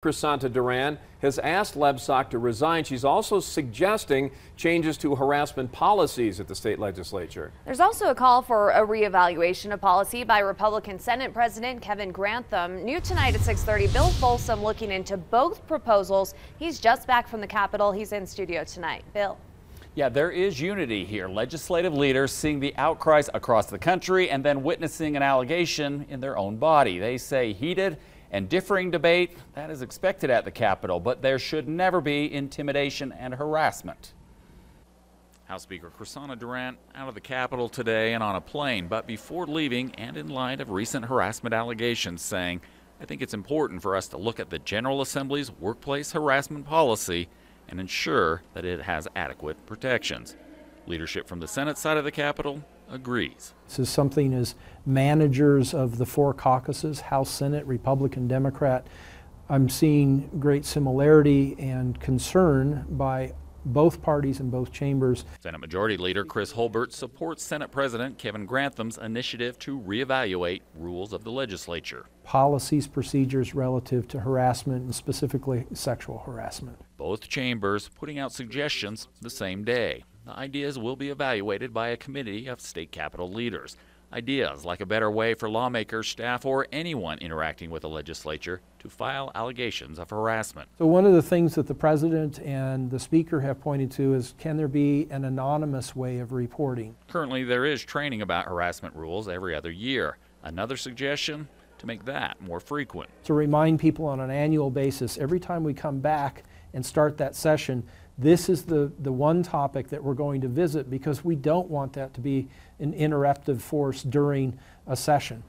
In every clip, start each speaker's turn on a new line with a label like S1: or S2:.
S1: Chrisanta Duran has asked Lebsock to resign. She's also suggesting changes to harassment policies at the state legislature.
S2: There's also a call for a reevaluation of policy by Republican Senate President Kevin Grantham. New tonight at 6:30, Bill Folsom looking into both proposals. He's just back from the Capitol. He's in studio tonight. Bill.
S3: Yeah, there is unity here. Legislative leaders seeing the outcries across the country and then witnessing an allegation in their own body. They say heated and differing debate that is expected at the Capitol, but there should never be intimidation and harassment. House Speaker Chrisana Durant out of the Capitol today and on a plane, but before leaving and in light of recent harassment allegations, saying, I think it's important for us to look at the General Assembly's workplace harassment policy and ensure that it has adequate protections. Leadership from the Senate side of the Capitol agrees.
S1: This is something as managers of the four caucuses, House, Senate, Republican, Democrat, I'm seeing great similarity and concern by both parties in both chambers.
S3: Senate Majority Leader Chris Holbert supports Senate President Kevin Grantham's initiative to reevaluate rules of the legislature.
S1: Policies, procedures relative to harassment and specifically sexual harassment.
S3: Both chambers putting out suggestions the same day. The ideas will be evaluated by a committee of state capitol leaders. Ideas like a better way for lawmakers, staff, or anyone interacting with the legislature to file allegations of harassment.
S1: So, one of the things that the president and the speaker have pointed to is can there be an anonymous way of reporting?
S3: Currently, there is training about harassment rules every other year. Another suggestion to make that more frequent.
S1: To remind people on an annual basis, every time we come back and start that session, this is the, the one topic that we're going to visit because we don't want that to be an interruptive force during a session.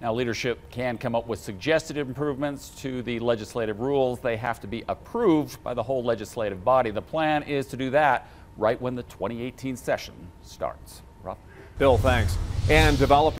S3: Now, leadership can come up with suggested improvements to the legislative rules. They have to be approved by the whole legislative body. The plan is to do that right when the 2018 session starts. Rob? Bill, thanks. And develop